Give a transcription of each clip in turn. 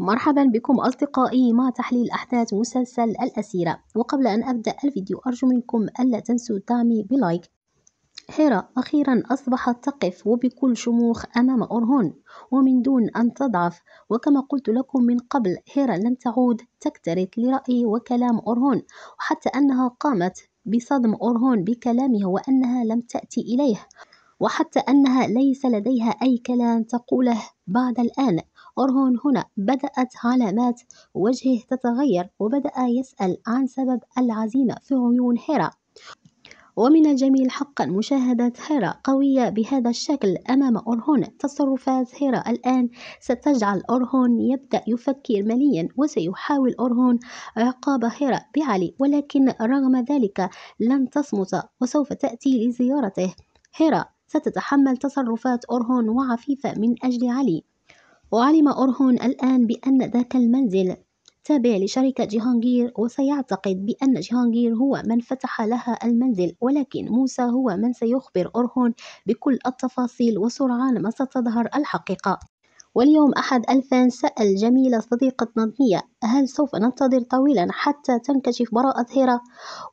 مرحبا بكم أصدقائي مع تحليل أحداث مسلسل الأسيرة وقبل أن أبدأ الفيديو أرجو منكم ألا تنسوا دعمي بلايك هيرا أخيرا أصبحت تقف وبكل شموخ أمام أورهون ومن دون أن تضعف وكما قلت لكم من قبل هيرا لن تعود تكترث لرأي وكلام أورهون وحتى أنها قامت بصدم أورهون بكلامها وأنها لم تأتي إليه وحتى أنها ليس لديها أي كلام تقوله بعد الآن أرهون هنا بدأت علامات وجهه تتغير وبدأ يسأل عن سبب العزيمة في عيون هيرا ومن الجميل حقا مشاهدة هيرا قوية بهذا الشكل أمام أرهون تصرفات هيرا الآن ستجعل أرهون يبدأ يفكر مليا وسيحاول أرهون عقاب هيرا بعلي ولكن رغم ذلك لن تصمت وسوف تأتي لزيارته هيرا ستتحمل تصرفات أورهون وعفيفة من أجل علي وعلم أورهون الآن بأن ذاك المنزل تابع لشركة جيهانجير وسيعتقد بأن جيهانجير هو من فتح لها المنزل ولكن موسى هو من سيخبر أورهون بكل التفاصيل وسرعان ما ستظهر الحقيقة واليوم أحد ألفان سأل جميلة صديقتنا نظمية هل سوف ننتظر طويلا حتى تنكشف براءة هيرا؟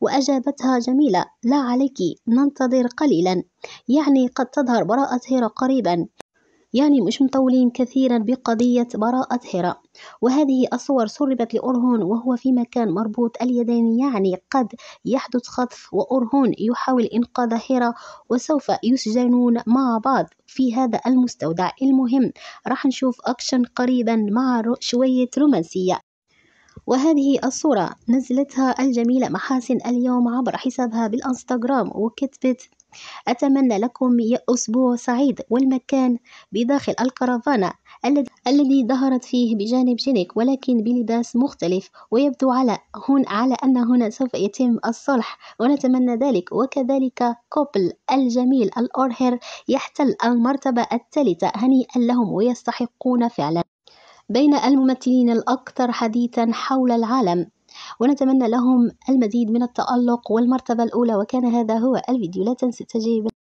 وأجابتها جميلة لا عليك ننتظر قليلا يعني قد تظهر براءة هيرا قريبا يعني مش مطولين كثيرا بقضية براءة هرة وهذه الصور سربت لأورهون وهو في مكان مربوط اليدين يعني قد يحدث خطف وأورهون يحاول إنقاذ هرة وسوف يسجنون مع بعض في هذا المستودع المهم راح نشوف أكشن قريبا مع شوية رومانسية وهذه الصورة نزلتها الجميلة محاسن اليوم عبر حسابها بالانستغرام وكتبت أتمنى لكم أسبوع سعيد والمكان بداخل الكرفانة الذي ظهرت فيه بجانب جينيك ولكن بلباس مختلف ويبدو على هنا على أن هنا سوف يتم الصلح ونتمنى ذلك وكذلك كوبل الجميل الأورهر يحتل المرتبة الثالثة هنيئا لهم ويستحقون فعلا بين الممثلين الأكثر حديثا حول العالم ونتمنى لهم المزيد من التألق والمرتبة الأولى وكان هذا هو الفيديو لا تنسوا التجربة